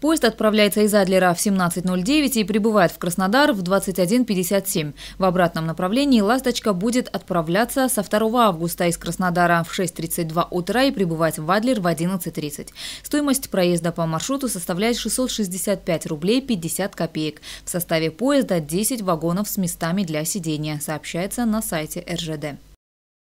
Поезд отправляется из Адлера в 17.09 и прибывает в Краснодар в 21.57. В обратном направлении «Ласточка» будет отправляться со 2 августа из Краснодара в 6.32 утра и прибывать в Адлер в 11.30. Стоимость проезда по маршруту составляет 665 рублей 50 копеек. В составе поезда 10 вагонов с местами для сидения, сообщается на сайте РЖД.